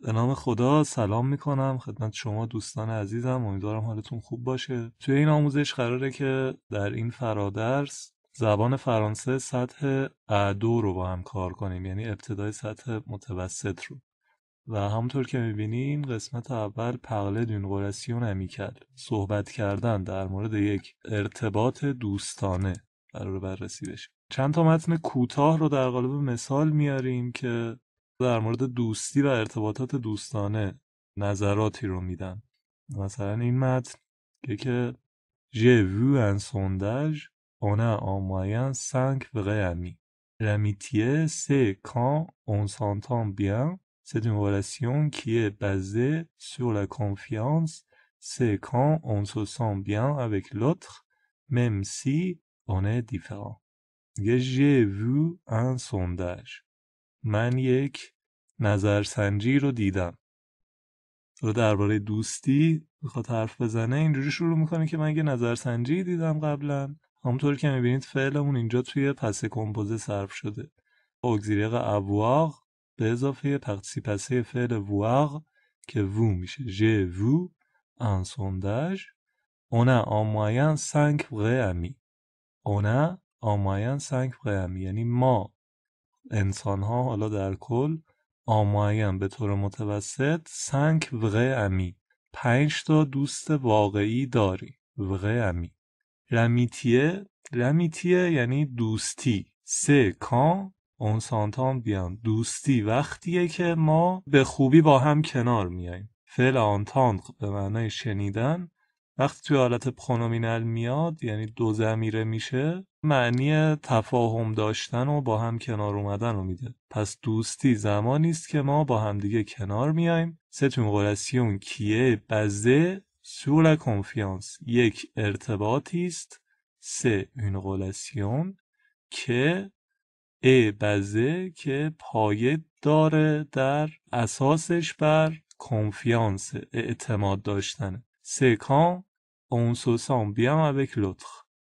به نام خدا سلام میکنم خدمت شما دوستان عزیزم امیدوارم حالتون خوب باشه توی این آموزش قراره که در این فرادرس زبان فرانسه سطح ادو رو با هم کار کنیم یعنی ابتدای سطح متوسط رو و همونطور که میبینین قسمت اول پغله دون نمی امیکل صحبت کردن در مورد یک ارتباط دوستانه قرار بررسی بشه چند تا متن کوتاه رو در قالب مثال میاریم که J'ai vu un sondage, on a en moyenne cinq vrais amis. L'amitié, c'est quand on s'entend bien, c'est une relation qui est basée sur la confiance, c'est quand on se sent bien avec l'autre, même si on est différent. J'ai vu un sondage. من یک نظرسنجی رو دیدم رو درباره دوستی میخواد حرف بزنه اینجوری شروع میکنه که من یه نظرسنجی دیدم قبلا همونطور که میبینید فعلمون اینجا توی پس کمپوزه صرف شده اوگزیریق ابواغ به اضافه پسه فعل واغ که وو میشه ژ وو انسوندج اونا آماین سنگ غیمی اونا 5 سنگ غیمی یعنی ما انسان ها حالا در کل آمایم به طور متوسط سنگ وغه امی پنج تا دوست واقعی داری وغه امی رمیتیه رمیتیه یعنی دوستی سه کان اون بیان دوستی وقتیه که ما به خوبی با هم کنار میاییم فعل آنتاند به معنای شنیدن وقتی توی حالت پرونومینال میاد یعنی دو زمیره میشه معنی تفاهم داشتن و با هم کنار اومدن رو میده پس دوستی زمانی است که ما با همدیگه کنار میایم ستون غلسیون کیه بزه سور کنفیانس یک ارتباطی است سه این قلسیون که ا بزه که پایه داره در اساسش بر کنفیانس اعتماد داشتنه سکان اون سوسان بیام sent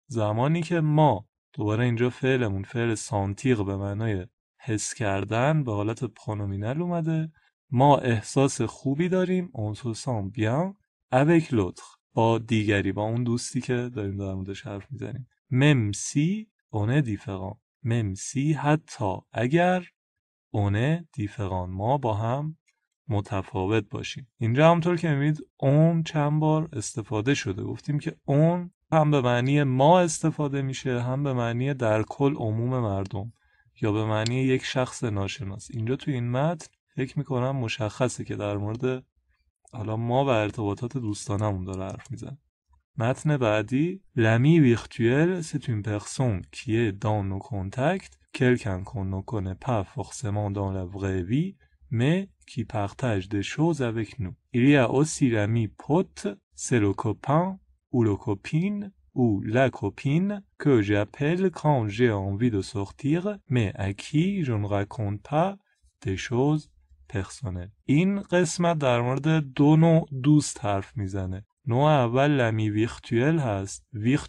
زمانی که ما دوباره اینجا فعلمون فعل سانتیق به معنای حس کردن به حالت پانومینل اومده ما احساس خوبی داریم اون سوسان بیان avec لطخ با دیگری با اون دوستی که داریم در موردش حرف میزنیم ممسی اونه دیفقان ممسی حتی اگر اونه دیفقان ما با هم متفاوت باشیم اینجا همونطور که میبینید اون چند بار استفاده شده گفتیم که اون هم به معنی ما استفاده میشه هم به معنی در کل عموم مردم یا به معنی یک شخص ناشناس اینجا تو این متن فکر میکنم مشخصه که در مورد حالا ما و ارتباطات دوستانمون داره حرف میزن متن بعدی لمی ویختویل ستون une کیه دان و dans کلکن contacts quelqu'un qu'on ne connaît mais qui partage des choses avec nous. Il y a aussi l'ami pote, c'est le copain ou le copine ou la copine que j'appelle quand j'ai envie de sortir, mais à qui je ne raconte pas des choses personnelles. این قسمت در مورد دو نوع دوست حرف میزنه نوع اول l'ami virtuel. هست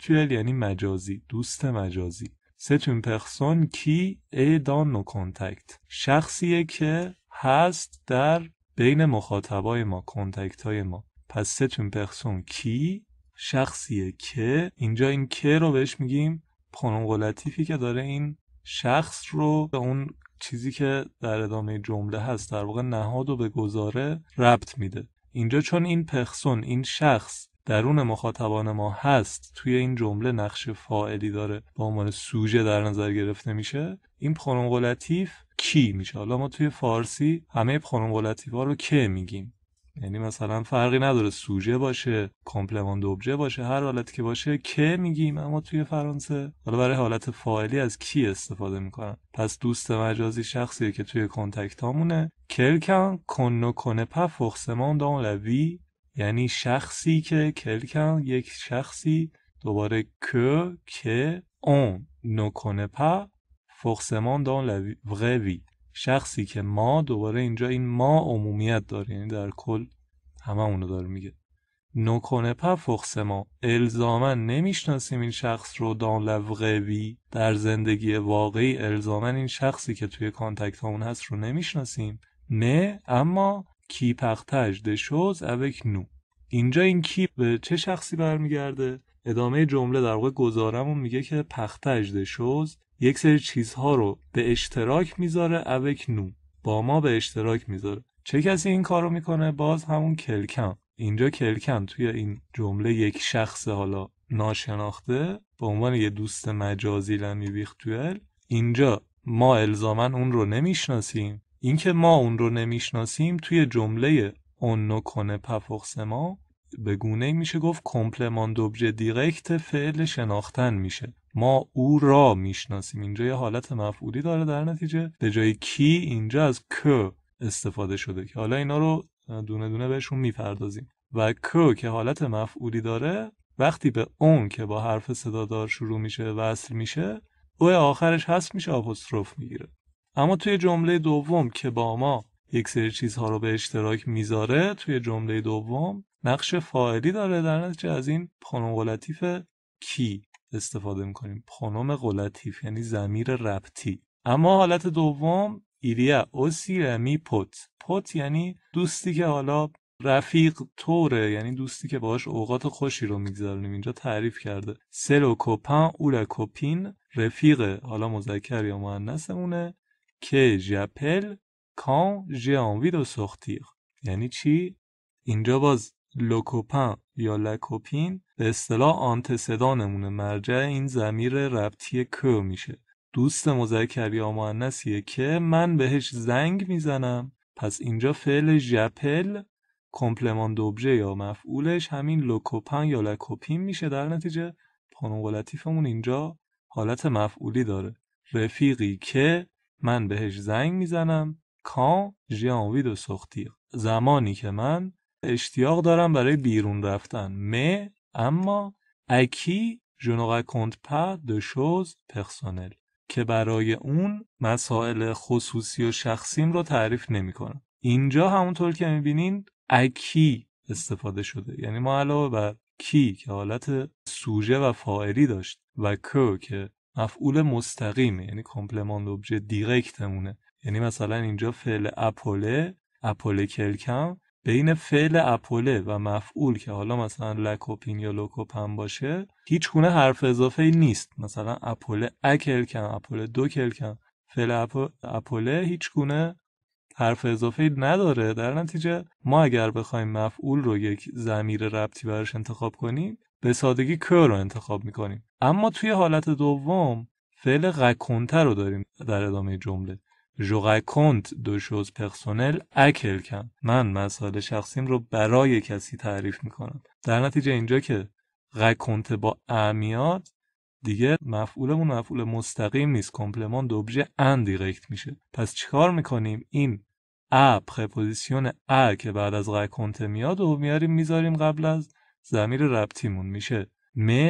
یعنی مجازی دوست مجازی une personne qui est dans nos contacts. شخصیه که هست در بین مخاطبای ما کنتکت های ما پس ستون پخسون کی شخصیه که اینجا این که رو بهش میگیم قلتیفی که داره این شخص رو به اون چیزی که در ادامه جمله هست در واقع نهاد و به گذاره ربط میده اینجا چون این پخسون این شخص درون مخاطبان ما هست توی این جمله نقش فاعلی داره به عنوان سوژه در نظر گرفته میشه این پرونقل لطیف کی میشه حالا ما توی فارسی همه پرونقل لطیف ها رو که میگیم یعنی مثلا فرقی نداره سوژه باشه کامپلمان دوبجه باشه هر حالتی که باشه که میگیم اما توی فرانسه حالا برای حالت فاعلی از کی استفاده میکنن پس دوست مجازی شخصی که توی کنتکت هامونه کلکن کنو کنه پا فخسمان دان لوی یعنی شخصی که کلکن یک شخصی دوباره که که اون نکنه پا فخسمان دان لغوی شخصی که ما دوباره اینجا این ما عمومیت داره یعنی در کل همه اونو داره میگه نکنه پا فخس الزامن نمیشناسیم این شخص رو دان لغوی در زندگی واقعی الزامن این شخصی که توی کانتکت اون هست رو نمیشناسیم نه اما کی partage des شوز؟ avec اینجا این کی به چه شخصی برمیگرده ادامه جمله در واقع گزارمون میگه که پختج دشوز یک سری چیزها رو به اشتراک میذاره اوک نو با ما به اشتراک میذاره چه کسی این کارو میکنه باز همون کلکم اینجا کلکم توی این جمله یک شخص حالا ناشناخته به عنوان یه دوست مجازی لمی اینجا ما الزامن اون رو نمیشناسیم اینکه ما اون رو نمیشناسیم توی جمله اون نکنه ما به گونه میشه گفت کمپلمان دوبجه دیرکت فعل شناختن میشه ما او را میشناسیم اینجا یه حالت مفعولی داره در نتیجه به جای کی اینجا از که استفاده شده که حالا اینا رو دونه دونه بهشون میپردازیم و که که حالت مفعولی داره وقتی به اون که با حرف صدادار شروع میشه وصل میشه او آخرش هست میشه آپوستروف میگیره اما توی جمله دوم که با ما یک سری چیزها رو به اشتراک میذاره توی جمله دوم نقش فاعلی داره در نتیجه از این پرونوم غلطیف کی استفاده میکنیم پرونوم غلطیف یعنی زمیر ربطی اما حالت دوم ایلیا اوسی رمی پوت پوت یعنی دوستی که حالا رفیق توره یعنی دوستی که باهاش اوقات خوشی رو میگذرونیم اینجا تعریف کرده سلو کوپن اولا کوپین رفیق حالا مذکر یا اونه که جپل کان ژانوی دو سختیر یعنی چی؟ اینجا باز لوکوپن یا لکوپین به اصطلاح آنتسدانمونه مرجع این زمیر ربطی که میشه دوست مذکر یا معنیسیه که من بهش زنگ میزنم پس اینجا فعل جپل کمپلمان دوبجه یا مفعولش همین لوکوپن یا لکوپین میشه در نتیجه پانونقلتیفمون اینجا حالت مفعولی داره رفیقی که من بهش زنگ میزنم کان j'ai دو زمانی که من اشتیاق دارم برای بیرون رفتن م اما اکی je ne پا دو شوز که برای اون مسائل خصوصی و شخصیم رو تعریف نمیکنم اینجا همونطور که میبینین اکی استفاده شده یعنی ما علاوه بر کی که حالت سوژه و فائلی داشت و کو که مفعول مستقیمه یعنی کمپلماند ابژه دیرکتمونه یعنی مثلا اینجا فعل اپوله اپوله کلکم بین فعل اپوله و مفعول که حالا مثلا لکوپین یا لوکوپن باشه هیچ گونه حرف اضافه ای نیست مثلا اپوله اکلکم اپوله دو کلکم فعل اپوله هیچ گونه حرف اضافه ای نداره در نتیجه ما اگر بخوایم مفعول رو یک زمیر ربطی براش انتخاب کنیم به سادگی که رو انتخاب میکنیم اما توی حالت دوم فعل غکونته رو داریم در ادامه جمله جو غکونت دو شوز پرسونل اکل من مسائل شخصیم رو برای کسی تعریف میکنم در نتیجه اینجا که غکونته با امیاد دیگه مفعولمون مفعول مستقیم نیست کمپلمان دوبژه ان دیرکت میشه پس چیکار میکنیم این ا پرپوزیسیون ا که بعد از غکونته میاد و میاریم میذاریم قبل از زمیر ربطیمون میشه م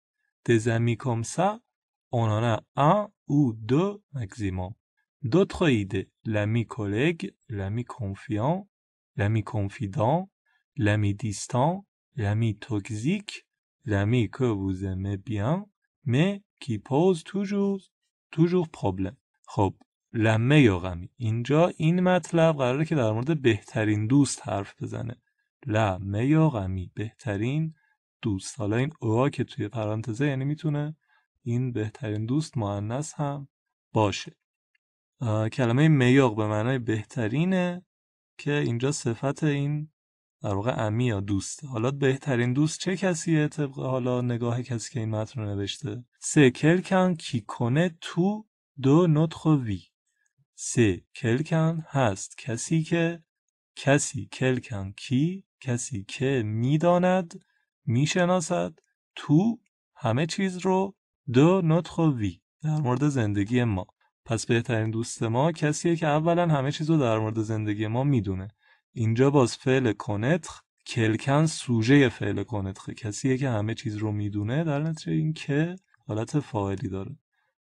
Des amis comme ça, on en a un ou deux maximum. D'autres idées, l'ami collègue, l'ami confiant, l'ami confident, l'ami distant, l'ami toxique, l'ami que vous aimez bien, mais qui pose toujours, toujours problème. la meilleure amie in اینجا این مطلب قراره که در مورد بهترین دوست حرف بزنه La meilleure amie, بهترین دوست حالا این اوا که توی پرانتزه یعنی میتونه این بهترین دوست معنیس هم باشه کلمه میاق به معنای بهترینه که اینجا صفت این در واقع امی یا دوست حالا بهترین دوست چه کسیه طبق حالا نگاه کسی که این متن رو نوشته سه کلکن کی کنه تو دو نطخ وی سه کلکن هست کسی که کسی کلکن کی کسی که میداند میشناسد تو همه چیز رو دو نطخ وی در مورد زندگی ما پس بهترین دوست ما کسیه که اولا همه چیز رو در مورد زندگی ما میدونه اینجا باز فعل کنتخ کلکن سوژه فعل کنتخه کسیه که همه چیز رو میدونه در نتیجه این که حالت فاعلی داره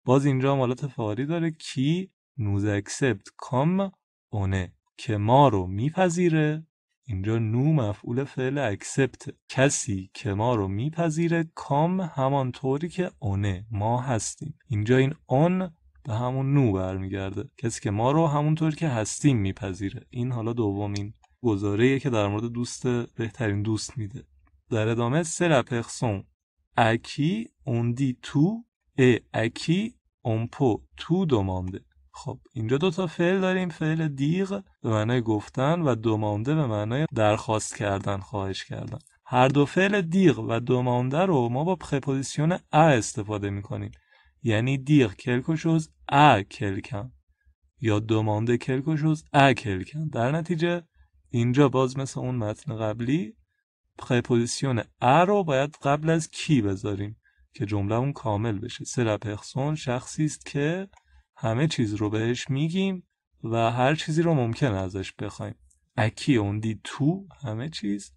باز اینجا هم حالت فاعلی داره کی نوز اکسپت کام اونه که ما رو میپذیره اینجا نو مفعول فعل اکسپت کسی که ما رو میپذیره کام همانطوری که اونه ما هستیم اینجا این اون به همون نو برمیگرده کسی که ما رو همونطوری که هستیم میپذیره این حالا دومین گزاره که در مورد دوست بهترین دوست میده در ادامه سه پرسون اکی اوندی تو ا اکی اونپو تو دومانده خب اینجا دو تا فعل داریم فعل دیغ به معنای گفتن و دومانده به معنای درخواست کردن خواهش کردن هر دو فعل دیغ و دومانده رو ما با پرپوزیسیون ا استفاده میکنیم یعنی دیغ کلکوشوز ا کلکن یا دومانده کلکوشوز ا کلکن در نتیجه اینجا باز مثل اون متن قبلی پرپوزیسیون ا رو باید قبل از کی بذاریم که جمله اون کامل بشه سر پرسون شخصی است که همه چیز رو بهش میگیم و هر چیزی رو ممکن ازش بخوایم اکی اون دی تو همه چیز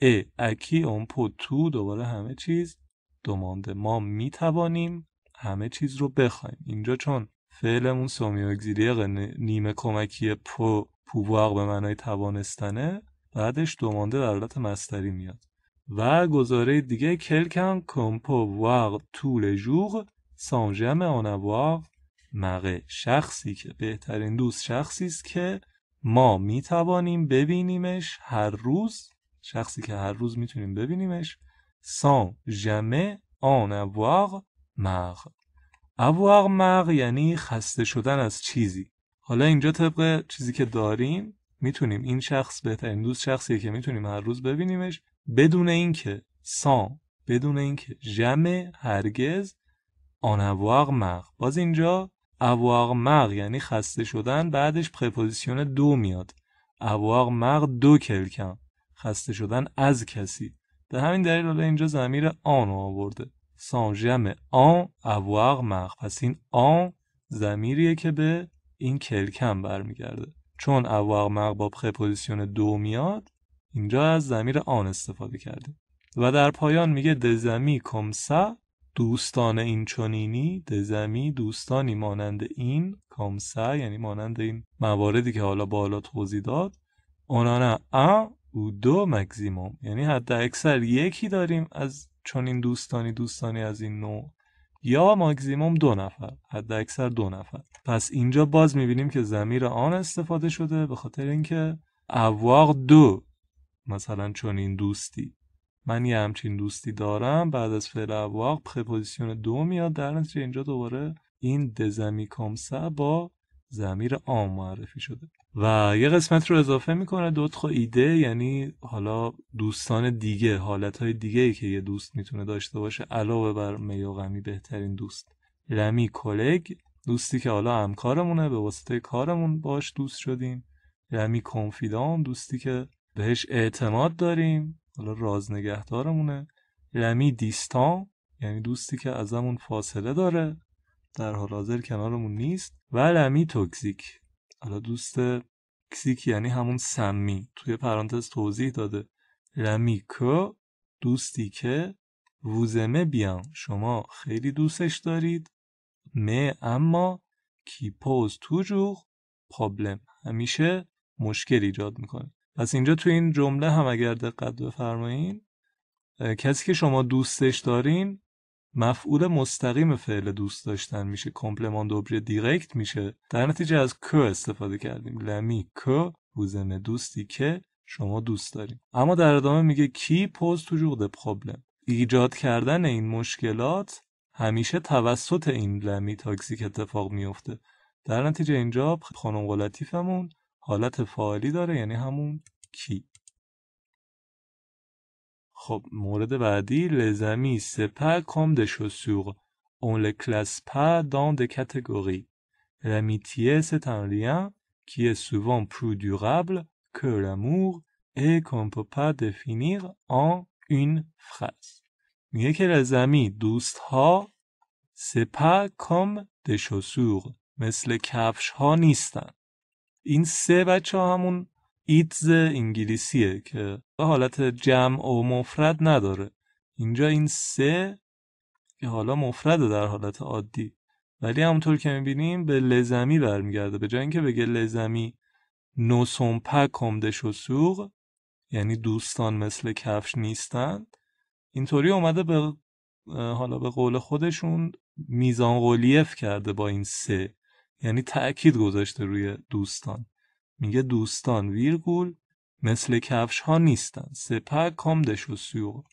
ای اکی اون پو تو دوباره همه چیز دومانده ما میتوانیم همه چیز رو بخوایم اینجا چون فعلمون و نیمه کمکی پو پوواق به معنای توانستنه بعدش دومانده در حالت مستری میاد و گزاره دیگه کلکم کمپو واق طول جوغ سانجم آنواق مقه شخصی که بهترین دوست شخصی است که ما می توانیم ببینیمش هر روز شخصی که هر روز میتونیم ببینیمش سان جمه آن avoir مغ avoir یعنی خسته شدن از چیزی حالا اینجا طبق چیزی که داریم میتونیم این شخص بهترین دوست شخصی که میتونیم هر روز ببینیمش بدون اینکه سان بدون اینکه جمه هرگز آن avoir باز اینجا مغ یعنی خسته شدن بعدش پرپوزیسیون دو میاد مغ دو کلکم خسته شدن از کسی به همین دلیل حالا اینجا زمیر آن آورده سانجم آن مغ پس این آن زمیریه که به این کلکم برمیگرده چون مغ با پرپوزیسیون دو میاد اینجا از زمیر آن استفاده کردیم و در پایان میگه دزمی کمسا دوستان این چنینی دزمی دوستانی مانند این کامسا یعنی مانند این مواردی که حالا بالا توضیح داد اونانا ا او دو مکزیموم یعنی حتی اکثر یکی داریم از چنین دوستانی دوستانی از این نوع یا ماکزیموم دو نفر حد اکثر دو نفر پس اینجا باز میبینیم که زمیر آن استفاده شده به خاطر اینکه اواق دو مثلا چنین دوستی من یه همچین دوستی دارم بعد از فعل اواق پرپوزیسیون دو میاد در نتیجه اینجا دوباره این دزمی کمسه با زمیر آم معرفی شده و یه قسمت رو اضافه میکنه خو خب ایده یعنی حالا دوستان دیگه حالتهای دیگه ای که یه دوست میتونه داشته باشه علاوه بر میوغمی بهترین دوست رمی کلگ دوستی که حالا همکارمونه به واسطه کارمون باش دوست شدیم رمی کنفیدام دوستی که بهش اعتماد داریم حالا راز نگهدارمونه رمی دیستان یعنی دوستی که ازمون فاصله داره در حال حاضر کنارمون نیست و رمی توکسیک حالا دوست کسیک یعنی همون سمی توی پرانتز توضیح داده رمی که دوستی که ووزمه بیان شما خیلی دوستش دارید م اما کی پوز توجوغ پابلم همیشه مشکل ایجاد میکنه پس اینجا تو این جمله هم اگر دقت بفرمایید کسی که شما دوستش دارین مفعول مستقیم فعل دوست داشتن میشه کمپلمان دوبری دیرکت میشه در نتیجه از که استفاده کردیم لمی که بوزن دوستی که شما دوست داریم اما در ادامه میگه کی پوز توجور ده پروبلم ایجاد کردن این مشکلات همیشه توسط این لمی تاکسیک اتفاق میفته در نتیجه اینجا خانم غلطیفمون حالت فعالی داره یعنی همون کی خب مورد بعدی لزمی سپا کم ده شسوغ اون لکلاس پا دان ده کتگوری لمیتیه ستن لیان کیه سوان پرو دورابل که لامور ای کم پا دفینیر آن این فراز میگه که لزمی دوست ها سپا کم ده شسوغ مثل کفش ها نیستند این سه بچه همون ایتز انگلیسیه که به حالت جمع و مفرد نداره اینجا این سه که حالا مفرده در حالت عادی ولی همونطور که میبینیم به لزمی برمیگرده به جای اینکه بگه لزمی نوسون پکمدش و سوغ یعنی دوستان مثل کفش نیستند اینطوری اومده به حالا به قول خودشون میزان غولیف کرده با این سه یعنی تأکید گذاشته روی دوستان میگه دوستان ویرگول مثل کفش ها نیستن سپا کام ده شسیور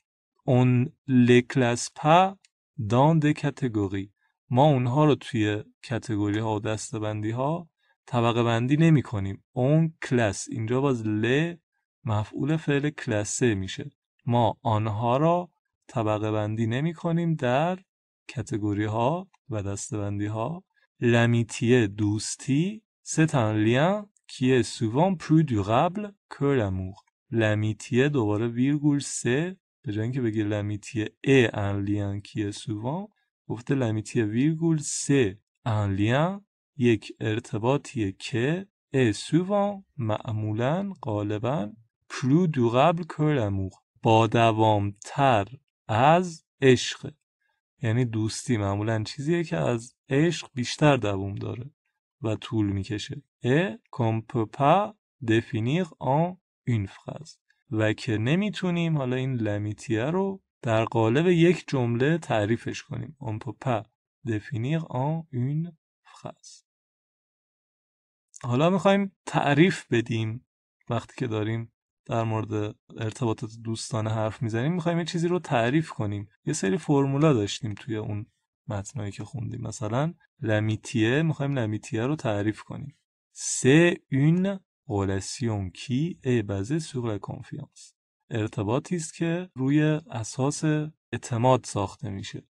اون لکلس پا دان ده کتگوری ما اونها رو توی کتگوری ها و دستبندی ها طبقه بندی نمی کنیم اون کلاس اینجا باز ل مفعول فعل کلاسه میشه ما آنها را طبقه بندی نمی کنیم در کتگوری ها و دستبندی ها L'amitié دوستی c'est un lien qui est souvent plus durable que l'amour. L'amitié دوباره ویرگول سه به جای اینکه بگه l'amitié est un lien qui est گفته l'amitié ویرگول سه un lien یک ارتباطیه که est souvent معمولا غالبا plus durable که l'amour با دوام تر از عشق یعنی دوستی معمولا چیزیه که از عشق بیشتر دووم داره و طول میکشه ا compa, پا دفینیغ آن این une و که نمیتونیم حالا این لمیتیه رو در قالب یک جمله تعریفش کنیم on peut pas définir en حالا میخوایم تعریف بدیم وقتی که داریم در مورد ارتباطات دوستانه حرف میزنیم میخوایم یه چیزی رو تعریف کنیم یه سری فرمولا داشتیم توی اون متنایی که خوندیم مثلا لمیتیه میخوایم لمیتیه رو تعریف کنیم سه اون رلاسیون کی ا basée sur کنفیانس ارتباطی است که روی اساس اعتماد ساخته میشه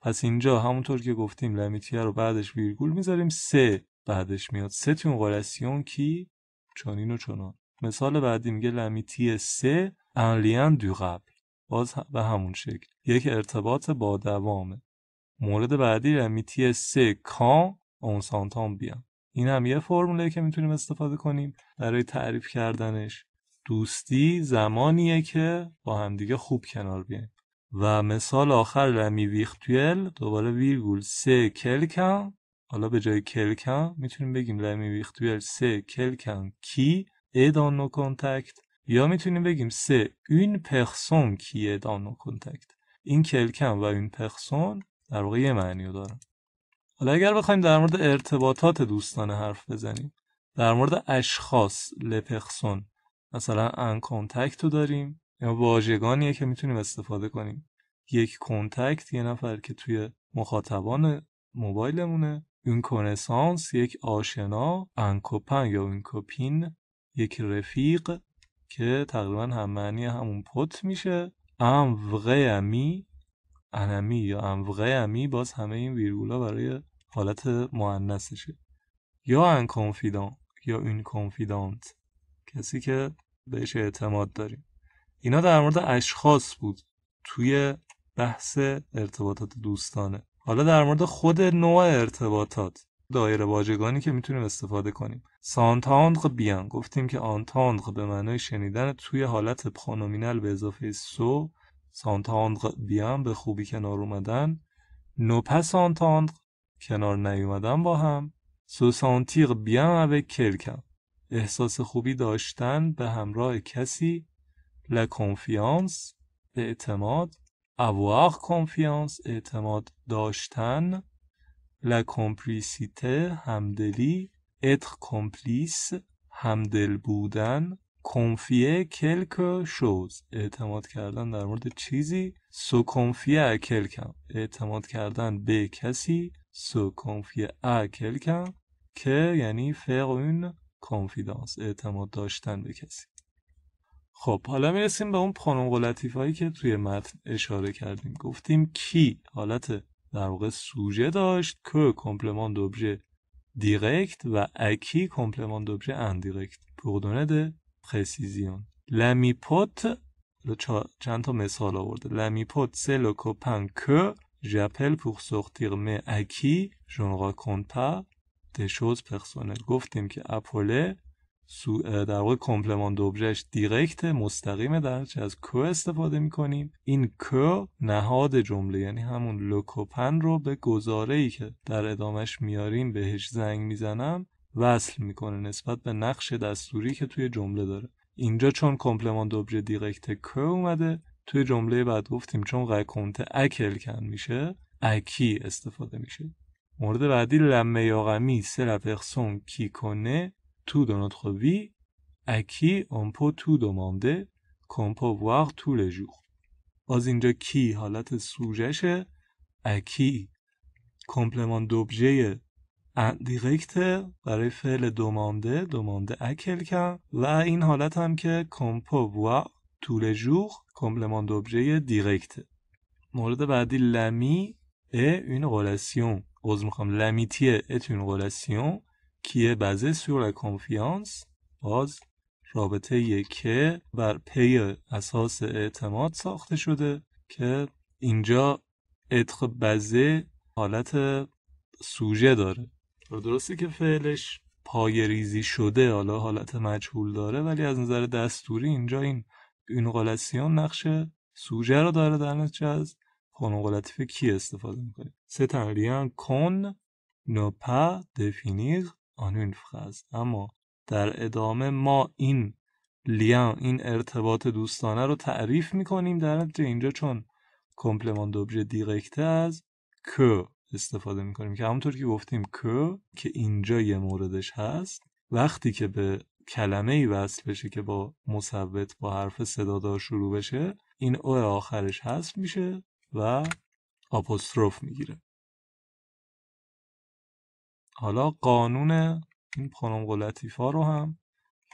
پس اینجا همونطور که گفتیم لمیتیه رو بعدش ویرگول میذاریم سه بعدش میاد سه تون رلاسیون کی چنین و چنان مثال بعدی میگه لمیتی سه دو قبل باز به همون شکل یک ارتباط با دوامه مورد بعدی لمیتی سه کان اونسانتان بیان این هم یه فرموله که میتونیم استفاده کنیم برای تعریف کردنش دوستی زمانیه که با همدیگه خوب کنار بیایم و مثال آخر لمی ویختویل دوباره ویرگول سه کلکن حالا به جای کلکن میتونیم بگیم لمی ویختویل سه کلکن کی est dans کنتکت یا میتونیم بگیم سه این پخسون کی دان نو کنتکت این کلکن و این پخسون در واقع یه معنی دارن حالا اگر بخوایم در مورد ارتباطات دوستانه حرف بزنیم در مورد اشخاص لپخسون مثلا ان کنتکت رو داریم یا واژگانیه که میتونیم استفاده کنیم یک کنتکت یه نفر که توی مخاطبان موبایلمونه اون کنسانس یک آشنا انکوپن یا اون کوپین یک رفیق که تقریبا هم معنی همون پت میشه امی انمی یا امی باز همه این ویرگولا برای حالت معنسشه یا انکانفیدان یا این کنفیدانت کسی که بهش اعتماد داریم اینا در مورد اشخاص بود توی بحث ارتباطات دوستانه حالا در مورد خود نوع ارتباطات دایره واژگانی که میتونیم استفاده کنیم سانتاندق بیان گفتیم که آنتاند به معنای شنیدن توی حالت پرونومینال به اضافه سو سانتاند بیان به خوبی کنار اومدن پس سانتاندق کنار نیومدن با هم سو سانتیق بیان و کلکم احساس خوبی داشتن به همراه کسی لکنفیانس به اعتماد avoir confiance اعتماد داشتن لا complicité, همدلی اتر کمپلیس همدل بودن کنفیه کلک شوز اعتماد کردن در مورد چیزی سو کنفیه کلکم اعتماد کردن به کسی سو کنفیه ا کلکم که یعنی فرون کانفیدانس اعتماد داشتن به کسی خب حالا میرسیم به اون پرونقلتیف هایی که توی متن اشاره کردیم گفتیم کی حالت در واقع سوژه داشت که کمپلمان دوبژه دیرکت و اکی کمپلمان دوبژه اندیرکت پردونه ده پرسیزیون پوت چند تا مثال آورده لمی پوت لمیپوت لکو کوپن که جپل پور می اکی جون راکونت ده شوز پرسونل گفتیم که اپوله سو در واقع کمپلمان دوبژش دیرکت مستقیم در از کو استفاده میکنیم این کو نهاد جمله یعنی همون لوکوپن رو به گزاره ای که در ادامش میاریم بهش زنگ میزنم وصل میکنه نسبت به نقش دستوری که توی جمله داره اینجا چون کمپلمان دوبژه دیرکت کو اومده توی جمله بعد گفتیم چون قکنت اکل کن میشه اکی استفاده میشه مورد بعدی لمه یاغمی سه کی کنه تو dans notre وی اکی اون پو تو tout demander qu'on وار تو tous les باز اینجا کی حالت سوژشه اکی کمپلمان دوبجه اندیرکت برای فعل دومانده دومانده اکل کن و این حالت هم که کمپو وار تو لجور کمپلمان دوبجه دیرکت مورد بعدی لمی ا اون غلاسیون عوض میخوام لمیتیه ات این غلاسیون کی بعضی سور کنفیانس باز رابطه که بر پی اساس اعتماد ساخته شده که اینجا اتخ بزه حالت سوژه داره خب، درسته که فعلش ریزی شده حالا حالت مجهول داره ولی از نظر دستوری اینجا این اونقلسیون نقشه سوژه رو داره در نتیجه از کنونقلتیف کی استفاده میکنه سه کن نپا دفینیر آن اما در ادامه ما این لیان این ارتباط دوستانه رو تعریف میکنیم در نتیجه اینجا چون کمپلمان دوبژه دیرکته از که استفاده میکنیم که همونطور که گفتیم که که اینجا یه موردش هست وقتی که به کلمه ای وصل بشه که با مثبت با حرف صدادار شروع بشه این او آخرش حذف میشه و آپوستروف میگیره حالا قانون این پانوم قلتیفا رو هم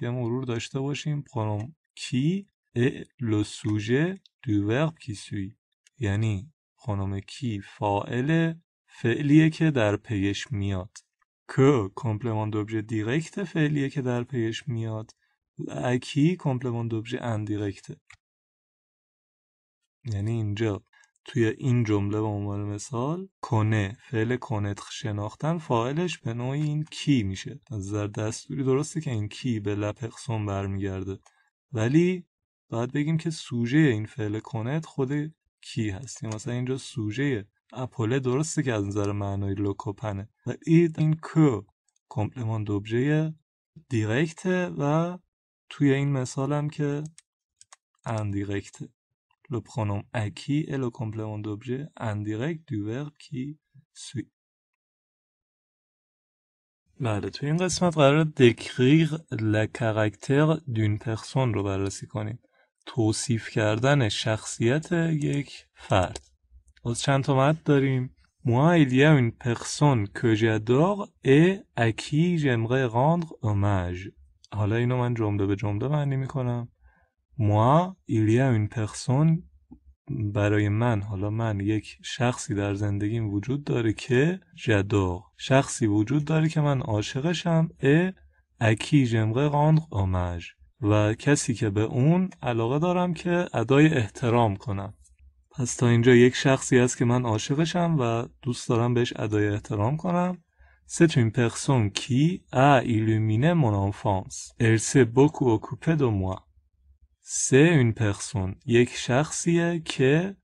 یه مرور داشته باشیم پانوم کی ا لو سوژه دو کی یعنی خانم کی فائل فعلیه که در پیش میاد که کمپلمان دوبجه دیرکت فعلیه که در پیش میاد و اکی کمپلمان دوبجه اندیرکت یعنی اینجا توی این جمله به عنوان مثال کنه فعل کنه شناختن فاعلش به نوعی این کی میشه از نظر دستوری درسته که این کی به لپقسون برمیگرده ولی باید بگیم که سوژه این فعل کنت خود کی هست یعنی مثلا اینجا سوژه اپوله درسته که از نظر معنای لوکوپنه و این کو کمپلمان دوبجه دیرکته و توی این مثالم که اندیرکته Le pronom acquis est le complément d'objet indirect du verbe qui suit. بله تو این قسمت قرار دکریغ لکرکتر دون پرسون رو بررسی کنیم توصیف کردن شخصیت یک فرد از چند تا مد داریم Moi, il y a une personne que j'adore et à qui j'aimerais rendre hommage. حالا اینو من جمله به جمله معنی میکنم. moi il y a une personne برای من حالا من یک شخصی در زندگیم وجود داره که جدو شخصی وجود داره که من عاشقشم ا اکی جمغه قاند آمج و کسی که به اون علاقه دارم که ادای احترام کنم پس تا اینجا یک شخصی است که من عاشقشم و دوست دارم بهش ادای احترام کنم C'est une personne qui a illuminé mon enfance. Elle s'est beaucoup occupée de moi. سه این personne یک شخصیه که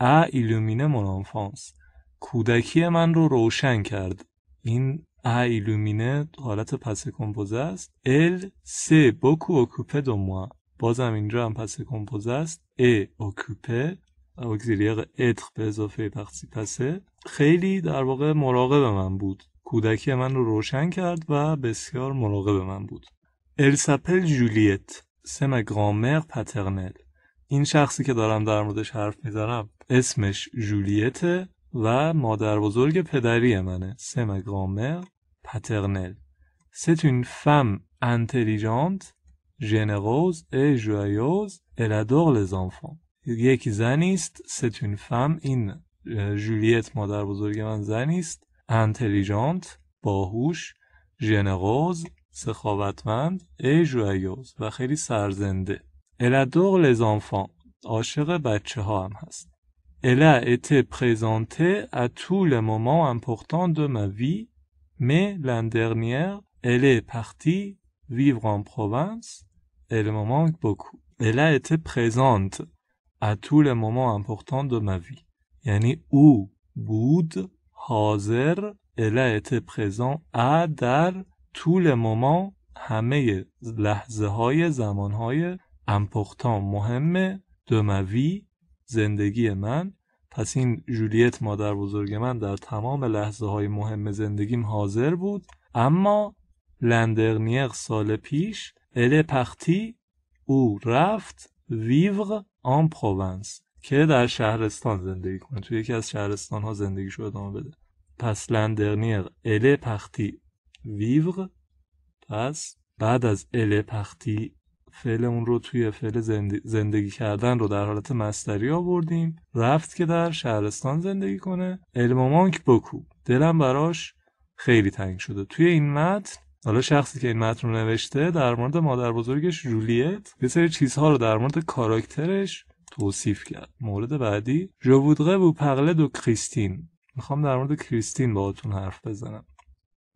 a illuminé mon enfance کودکی من رو روشن کرد این a illuminé حالت پس کمپوزه است elle s'est beaucoup occupée de moi بازم اینجا هم پس کمپوزه است ا occupé اگزیلیق اتخ به اضافه پسه خیلی در واقع مراقب من بود کودکی من رو روشن کرد و بسیار مراقب من بود السپل جولیت سه ما گرامر پترنل این شخصی که دارم در موردش حرف میزنم اسمش جولیته و مادر بزرگ پدری منه سه ما گرامر پترنل C'est une femme intelligente, généreuse et joyeuse. Elle enfants. یک زنیست است فم فم این جولیت مادر بزرگ من زنیست انتلیجانت باهوش ژنروز Elle adore les enfants. Elle a été présentée à tous les moments importants de ma vie, mais l'an dernier, elle est partie vivre en province. Elle me manque beaucoup. Elle a été présente à tous les moments importants de ma vie. elle a été présente à dar. طول ماما همه لحظه های زمان های امپختان مهمه دموی زندگی من پس این جولیت مادر بزرگ من در تمام لحظه های مهم زندگیم حاضر بود اما لندرنیق سال پیش اله پختی او رفت ویور آن پروونس که در شهرستان زندگی کنه توی یکی از شهرستان ها زندگی شده ادامه بده پس لندرنیق اله پختی vivre پس بعد از ال پختی فعل اون رو توی فعل زندگی کردن رو در حالت مستری آوردیم رفت که در شهرستان زندگی کنه المامانک بکو دلم براش خیلی تنگ شده توی این متن حالا شخصی که این متن رو نوشته در مورد مادر بزرگش جولیت یه سری چیزها رو در مورد کاراکترش توصیف کرد مورد بعدی جوودغه و پغله دو کریستین میخوام در مورد کریستین باهاتون حرف بزنم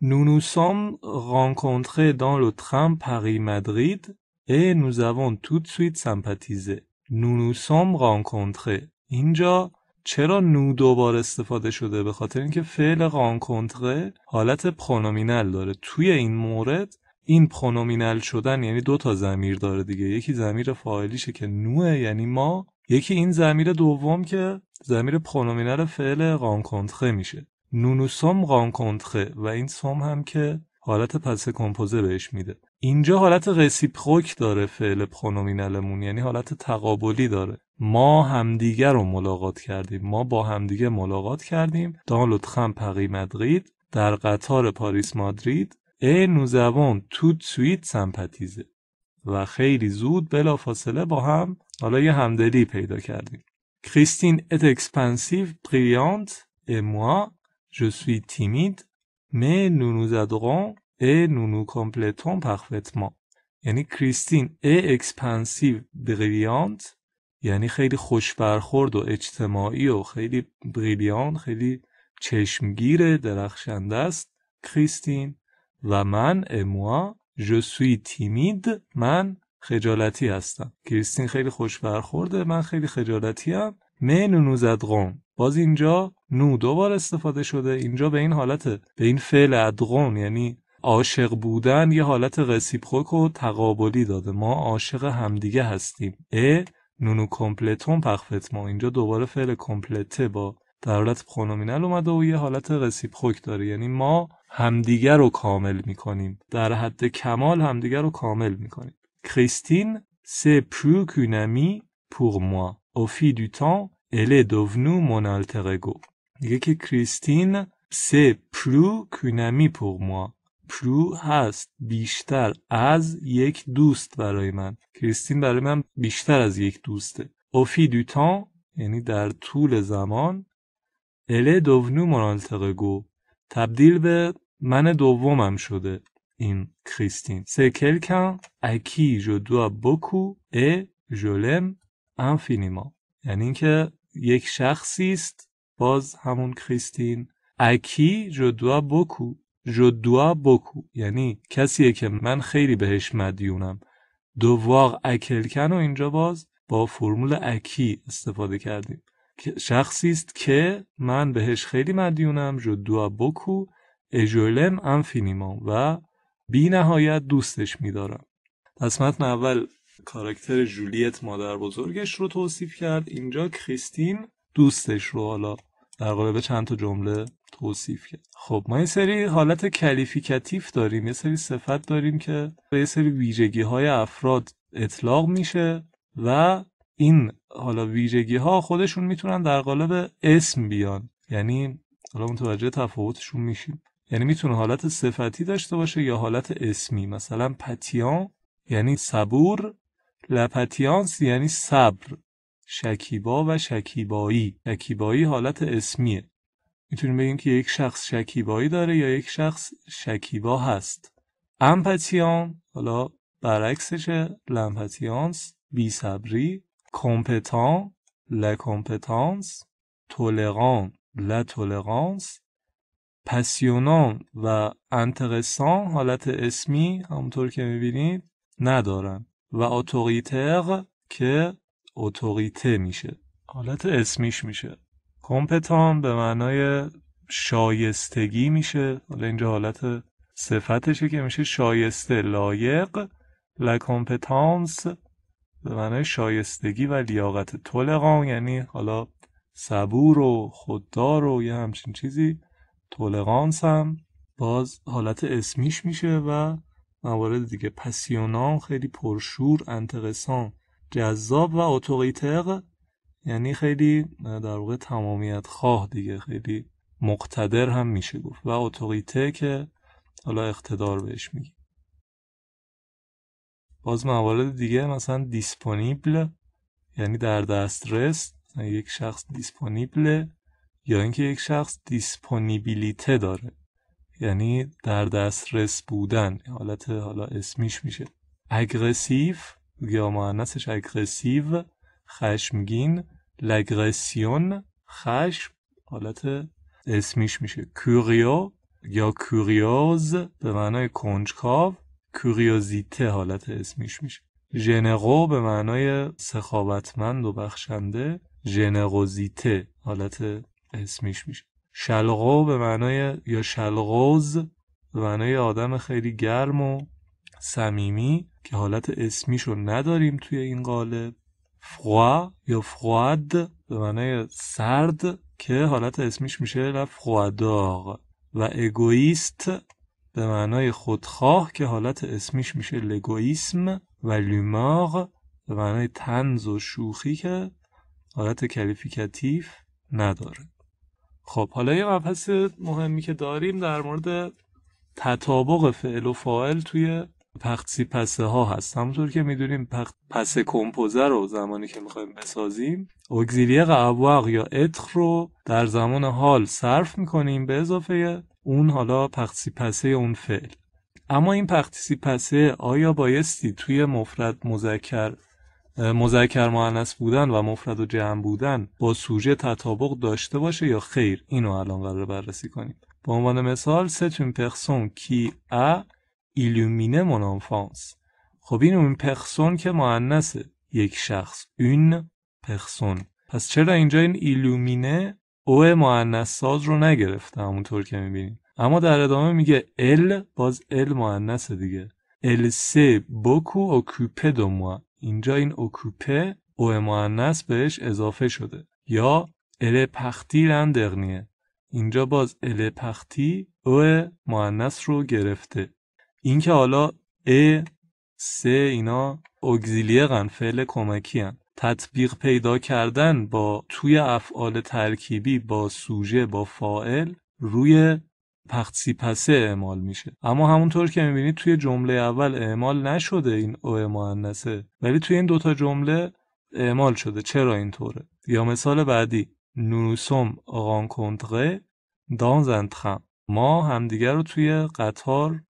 Nous nous sommes rencontrés dans le train Paris-Madrid et nous avons tout de suite sympathisé. Nous nous sommes rencontrés. اینجا چرا نو دوبار استفاده شده به خاطر اینکه فعل رانکونتره حالت پرونومینال داره توی این مورد این پرونومینال شدن یعنی دو تا زمیر داره دیگه یکی زمیر فاعلیشه که نوه یعنی ما یکی این زمیر دوم که زمیر پرونومینال فعل رانکونتره میشه نونو سوم کنتخه و این سوم هم که حالت پس کمپوزه بهش میده اینجا حالت رسیپروک داره فعل پرونومینالمون یعنی حالت تقابلی داره ما همدیگه رو ملاقات کردیم ما با همدیگه ملاقات کردیم دان لطخم پقی مدرید در قطار پاریس مادرید ای نوزوان تو سویت سمپتیزه و خیلی زود بلا فاصله با هم حالا یه همدلی پیدا کردیم کریستین ات اکسپنسیو بریانت Je suis timide, mais nous nous adorons et nous nous complétons parfaitement. یعنی کریستین ای اکسپنسیو بریلیانت یعنی خیلی خوش برخورد و اجتماعی و خیلی بریلیان خیلی چشمگیر درخشنده است کریستین و من اموا جو سوی تیمید من خجالتی هستم کریستین خیلی خوش برخورده من خیلی خجالتی ام منو نوزدغون باز اینجا نو دوبار استفاده شده اینجا به این حالت به این فعل ادغون یعنی عاشق بودن یه حالت رسیپروک و تقابلی داده ما عاشق همدیگه هستیم ا نونو کمپلتون پخفت ما اینجا دوباره فعل کمپلته با در حالت پرونومینال اومده و یه حالت رسیپروک داره یعنی ما همدیگر رو کامل میکنیم در حد کمال همدیگر رو کامل میکنیم کریستین سه پرو کونمی پور موا Elle est devenue mon دیگه که کریستین سه پلو کنمی پر ما پلو هست بیشتر از یک دوست برای من کریستین برای من بیشتر از یک دوسته اوفی دوتان یعنی در طول زمان اله دوونو منالتقگو تبدیل به من دومم شده این کریستین سه کلکن اکی جو دو بکو ا جولم انفینیما یعنی اینکه یک شخصی است باز همون کریستین اکی جدوا بکو جدوا بکو یعنی کسیه که من خیلی بهش مدیونم دواغ اکلکن و اینجا باز با فرمول اکی استفاده کردیم شخصی است که من بهش خیلی مدیونم جدوا بکو اجولم انفینیما و بی نهایت دوستش میدارم پس متن اول کاراکتر جولیت مادر بزرگش رو توصیف کرد اینجا کریستین دوستش رو حالا در قالب چند تا جمله توصیف کرد خب ما یه سری حالت کلیفیکتیف داریم یه سری صفت داریم که به یه سری ویژگی های افراد اطلاق میشه و این حالا ویژگی ها خودشون میتونن در قالب اسم بیان یعنی حالا متوجه تفاوتشون میشیم یعنی میتونه حالت صفتی داشته باشه یا حالت اسمی مثلا پتیان یعنی صبور لپتیانس یعنی صبر شکیبا و شکیبایی شکیبایی حالت اسمیه میتونیم بگیم که یک شخص شکیبایی داره یا یک شخص شکیبا هست امپتیان حالا برعکسشه لمپتیانس بیصبری کمپتان لکمپتانس تولران لتولرانس پسیونان و انتقسان حالت اسمی همونطور که میبینید ندارن و اتوریتر که اتوریته میشه حالت اسمیش میشه کمپتان به معنای شایستگی میشه حالا اینجا حالت صفتشه که میشه شایسته لایق لکمپتانس به معنای شایستگی و لیاقت تولقان یعنی حالا صبور و خوددار و یه همچین چیزی تولقانس هم باز حالت اسمیش میشه و موارد دیگه پسیونان خیلی پرشور انتقسان، جذاب و اتوریتر یعنی خیلی در واقع تمامیت خواه دیگه خیلی مقتدر هم میشه گفت و اتوریته که حالا اقتدار بهش میگی باز موارد دیگه مثلا دیسپونیبل یعنی در دسترس یک شخص دیسپونیبل یا اینکه یک شخص دیسپونیبیلیته داره یعنی در دسترس بودن حالت حالا اسمیش میشه اگرسیف یا معنیسش اگرسیو خشمگین لگرسیون خشم حالت اسمیش میشه کوریو یا کوریوز به معنای کنجکاو کوریوزیته حالت اسمیش میشه ژنرو به معنای سخاوتمند و بخشنده ژنروزیته حالت اسمیش میشه شلغو به معنای یا شلغوز به معنای آدم خیلی گرم و سمیمی که حالت اسمیشو نداریم توی این قالب فوا یا فواد به معنای سرد که حالت اسمیش میشه لفواداغ و اگویست به معنای خودخواه که حالت اسمیش میشه لگویسم و لوماغ به معنای تنز و شوخی که حالت کلیفیکتیف نداره خب حالا یه مبحث مهمی که داریم در مورد تطابق فعل و فاعل توی پخت پسه ها هست همونطور که میدونیم پخت پس کمپوزه رو زمانی که میخوایم بسازیم اگزیلی قعبوغ یا اتخ رو در زمان حال صرف میکنیم به اضافه اون حالا پخت پسه اون فعل اما این پخت پسه آیا بایستی توی مفرد مذکر مذکر مؤنث بودن و مفرد و جمع بودن با سوژه تطابق داشته باشه یا خیر اینو الان قرار بررسی کنیم به عنوان مثال ستون پخسون کی ا ایلومینه منانفانس خب این اون پخسون که مؤنثه یک شخص اون پخسون پس چرا اینجا این ایلومینه او مؤنث ساز رو نگرفته همونطور که میبینیم اما در ادامه میگه ال باز ال مؤنثه دیگه ال سه بوکو اوکوپه دو اینجا این اوکوپه او معنس بهش اضافه شده یا ال پختی لندقنیه اینجا باز ال پختی او معنس رو گرفته اینکه حالا ا سه اینا اگزیلیه غن فعل کمکی هن. تطبیق پیدا کردن با توی افعال ترکیبی با سوژه با فائل روی پسه اعمال میشه اما همونطور که میبینید توی جمله اول اعمال نشده این او مؤنثه ولی توی این دوتا جمله اعمال شده چرا اینطوره یا مثال بعدی نوسوم رانکنتره دانز ما همدیگر رو توی قطار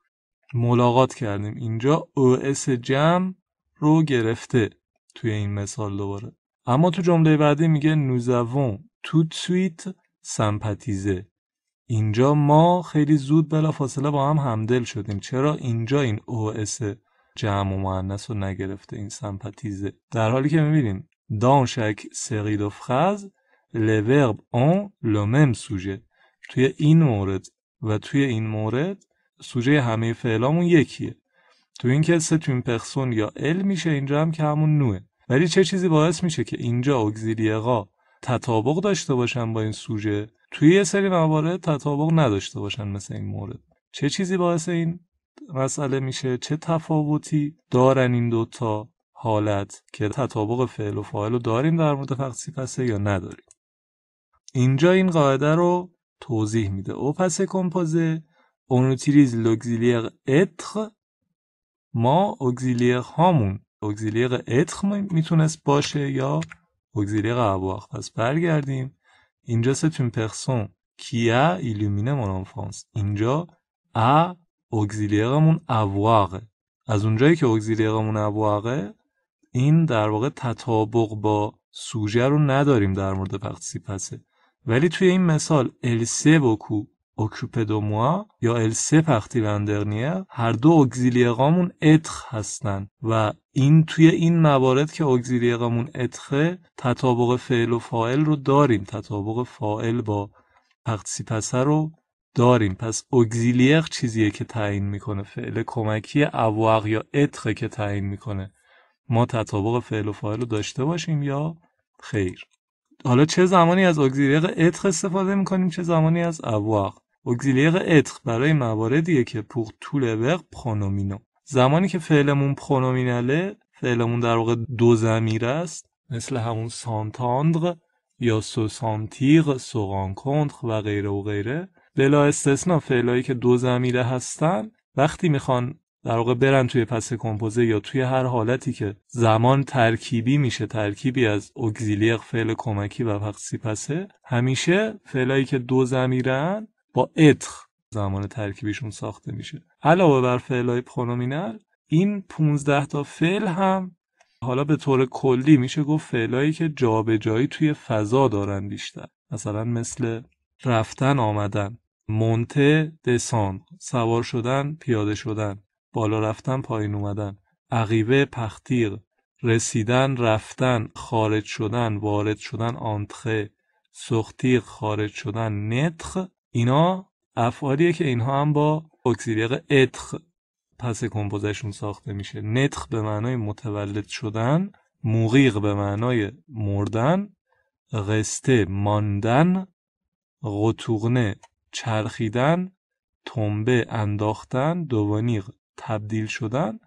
ملاقات کردیم اینجا او اس جمع رو گرفته توی این مثال دوباره اما تو جمله بعدی میگه نوزوون تو تویت سمپاتیزه اینجا ما خیلی زود فاصله با هم همدل شدیم چرا اینجا این اس جمع و معنس رو نگرفته این سمپاتیزه در حالی که میبینیم دانشک سقید و فخز لورب اون لومم سوژه توی این مورد و توی این مورد سوژه همه فعلامون یکیه تو این تو این پرسون یا ال میشه اینجا هم که همون نوه ولی چه چیزی باعث میشه که اینجا اگزیلیقا تطابق داشته باشن با این سوژه توی یه سری موارد تطابق نداشته باشن مثل این مورد چه چیزی باعث این مسئله میشه چه تفاوتی دارن این دوتا حالت که تطابق فعل و فاعل رو داریم در مورد فقط یا نداریم اینجا این قاعده رو توضیح میده او پس کمپوزه اون تیریز لوگزیلیر اتر ما اگزیلیق هامون اگزیلیر اتخ میتونست باشه یا اگزیلیر ابواخ پس برگردیم اینجا ستون پرسون کیا ایلومینه من illuminé اینجا ا اگزیلیرمون اواغه از اونجایی که اگزیلیرمون اواغه این در واقع تطابق با سوژه رو نداریم در مورد وقت سیپسه ولی توی این مثال السه بکو موا یا ال پختی وندرنیر هر دو اگزیلیقامون اتخ هستن و این توی این موارد که اگزیلیقامون اتخه تطابق فعل و فاعل رو داریم تطابق فاعل با پسر رو داریم پس اگزیلیق چیزیه که تعیین میکنه فعل کمکی اوق یا اتخه که تعیین میکنه ما تطابق فعل و فاعل رو داشته باشیم یا خیر حالا چه زمانی از اگزیلیق اتخ استفاده میکنیم چه زمانی از اوق اگزیلیق اتر برای بله، مواردیه که پور طول لبر پرونومینو زمانی که فعلمون پرونومیناله فعلمون در واقع دو زمیر است مثل همون سانتاندر یا سو سانتیغ سو رانکونتر و غیره و غیره بلا استثنا فعلایی که دو زمیره هستن وقتی میخوان در واقع برن توی پس کمپوزه یا توی هر حالتی که زمان ترکیبی میشه ترکیبی از اگزیلیق فعل کمکی و وقتی پسه همیشه فعلایی که دو زمیرن با اتر زمان ترکیبیشون ساخته میشه علاوه بر فعلای پرونومینال این 15 تا فعل هم حالا به طور کلی میشه گفت فعلایی که جابجایی توی فضا دارن بیشتر مثلا مثل رفتن آمدن مونته دسان سوار شدن پیاده شدن بالا رفتن پایین اومدن عقیبه پختیر، رسیدن رفتن خارج شدن وارد شدن آنتخه سختیق خارج شدن نتخ اینا افعالیه که اینها هم با اکسیریق اتخ پس کمپوزشون ساخته میشه نتخ به معنای متولد شدن موقیق به معنای مردن غسته ماندن غتوغنه چرخیدن تنبه انداختن دوانیق تبدیل شدن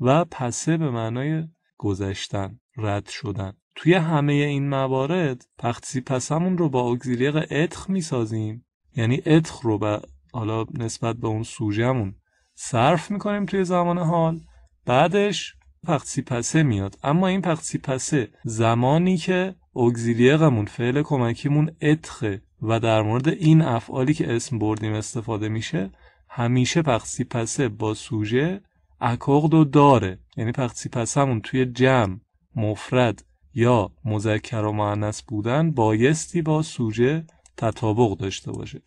و پسه به معنای گذشتن رد شدن توی همه این موارد پختسی پسمون رو با اکزیلیق اتخ میسازیم یعنی اتخ رو به حالا نسبت به اون سوژمون صرف میکنیم توی زمان حال بعدش پختی پسه میاد اما این پختی پسه زمانی که اگزیلیقمون فعل کمکیمون اتخه و در مورد این افعالی که اسم بردیم استفاده میشه همیشه پختی پسه با سوژه اکاغد و داره یعنی پختی همون توی جمع مفرد یا مذکر و معنس بودن بایستی با سوژه تطابق داشته باشه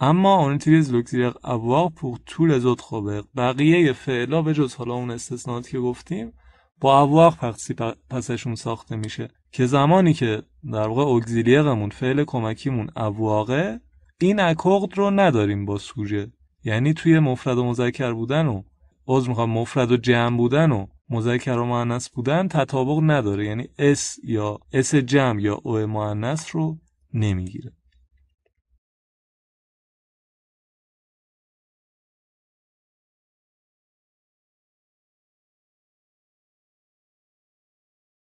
اما اون لوکس یک avoir pour طول les بقیه فعلا به جز حالا اون استثنات که گفتیم با avoir پسی پسشون ساخته میشه که زمانی که در واقع اگزیلیقمون فعل کمکیمون اواقه این اکورد رو نداریم با سوژه یعنی توی مفرد و مذکر بودن و باز میخوام مفرد و جمع بودن و مذکر و مؤنث بودن تطابق نداره یعنی اس یا اس جمع یا او مؤنث رو نمیگیره